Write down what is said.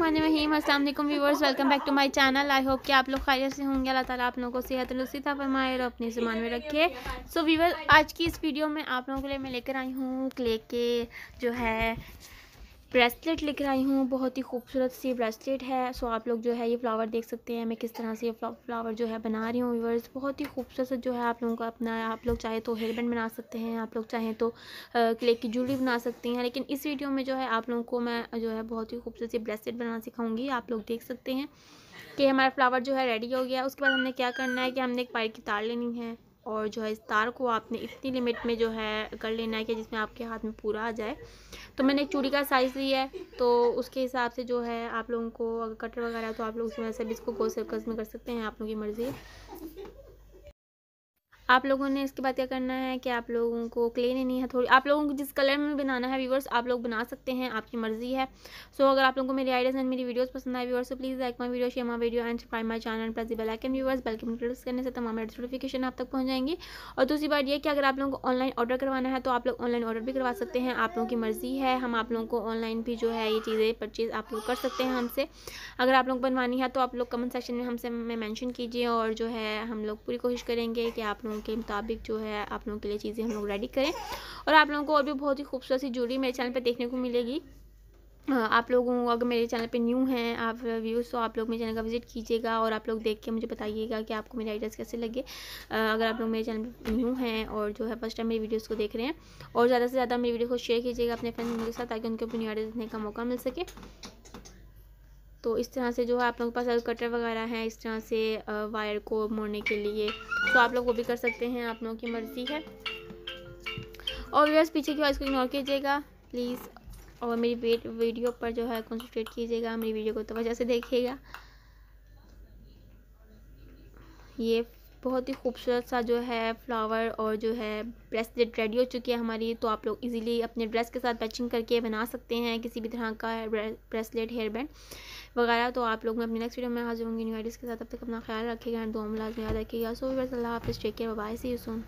बिस्मिल्लाम असल viewers welcome back to my channel I hope कि आप लोग खैर से होंगे अल्लाह ताला आप लोगों को सेहत लसीता फरमाए और अपनी ज़ुबान में रखे सो so, व्यूवर आज की इस वीडियो में आप लोगों के लिए मैं लेकर आई हूँ क्ले के जो है ब्रेसलेट लिख रही हूँ बहुत ही खूबसूरत सी ब्रेसलेट है सो आप लोग जो है ये फ्लावर देख सकते हैं मैं किस तरह से ये फ्लावर जो है बना रही हूँ व्यूवर्स बहुत ही खूबसूरत जो है आप लोगों का अपना आप लोग चाहे तो हेयर बैंड बना सकते हैं आप लोग चाहे तो क्ले की ज्वेलरी बना सकते हैं लेकिन इस वीडियो में जो है आप लोगों को मैं जो है बहुत ही खूबसूरत सी ब्रेसलेट बनाना सिखाऊंगी आप लोग देख सकते हैं कि हमारा फ्लावर जो है रेडी हो गया उसके बाद हमने क्या करना है कि हमने एक पाइप की तार लेनी है और जो है इस तार को आपने इतनी लिमिट में जो है कर लेना है कि जिसमें आपके हाथ में पूरा आ जाए तो मैंने एक चूड़ी का साइज़ लिया है तो उसके हिसाब से जो है आप लोगों को अगर कटर वगैरह तो आप लोग उसमें से भी इसको गोल सर्कल्स में कर सकते हैं आप लोगों की मर्ज़ी आप लोगों ने इसके बाद क्या करना है कि आप लोगों को क्ले लेनी है थोड़ी आप लोगों को जिस कलर में बनाना है व्यूवर्स आप लोग बना सकते हैं आपकी मर्जी है सो so, अगर आप लोगों को मेरी आइडियाज़ एंड मेरी वीडियोस पसंद आए व्यूवर्स तो please like my video share my video and subscribe my channel and plus bell icon viewers बल्कि प्रेस करने से तमाम नोटिफिकेशन आप तक पहुँच जाएंगी और दूसरी बात यह कि अगर आप लोगों को ऑनलाइन ऑर्डर करवाना है तो आप लोग ऑनलाइन ऑर्डर भी करवा सकते हैं आप लोगों की मर्ज़ी है हम आप लोगों को ऑनलाइन भी जो है ये चीज़ें परचेज़ आप लोग कर सकते हैं हमसे अगर आप लोग बनवानी है तो आप लोग कमेंट सेक्शन में हमसे में मैंशन कीजिए और जो है हम लोग पूरी कोशिश करेंगे कि आप लोगों लोगों के मुताबिक जो है आप लोगों के लिए चीज़ें हम लोग रेडी करें और आप लोगों को और भी बहुत ही खूबसूरत सी ज्वेलरी मेरे चैनल पर देखने को मिलेगी आप लोगों अगर मेरे चैनल पे न्यू हैं आप व्यूज़ तो आप लोग मेरे चैनल का विजिट कीजिएगा और आप लोग देख के मुझे बताइएगा कि आपको मेरे आइडियाज़ कैसे लगे अगर आप लोग मेरे चैनल पे न्यू हैं और जो है फर्स्ट टाइम मेरी वीडियोस को देख रहे हैं और ज़्यादा से ज़्यादा मेरी वीडियो को शेयर कीजिएगा अपने फ्रेंड्स के साथ ताकि उनको अपनी आइडिया देखने का मौका मिल सके तो इस तरह से जो है आप लोगों के पास कटर वगैरह हैं इस तरह से वायर को मोड़ने के लिए तो आप लोग वो भी कर सकते हैं आप लोगों की मर्ज़ी है और व्यवस्था पीछे की आवाज़ को इग्नोर कीजिएगा प्लीज़ और मेरी वीडियो पर जो है कॉन्सनट्रेट कीजिएगा मेरी वीडियो को तो वजह से देखिएगा ये बहुत ही खूबसूरत सा जो है फ्लावर और जो है ब्रेसलेट रेडी हो चुकी है हमारी तो आप लोग इजीली अपने ड्रेस के साथ मैचिंग करके बना सकते हैं किसी भी तरह का ब्रेसलेट हेयर बैंड वगैरह तो आप लोग मैं अपने नेक्स्ट वीडियो में हाजिर होंगी न्यू आइडियाज़ के साथ अब तक अपना ख्याल रखिएगा दो मुलाजम याद रखिएगा सो वी अल्लाह हाफिज़ take care bye see you soon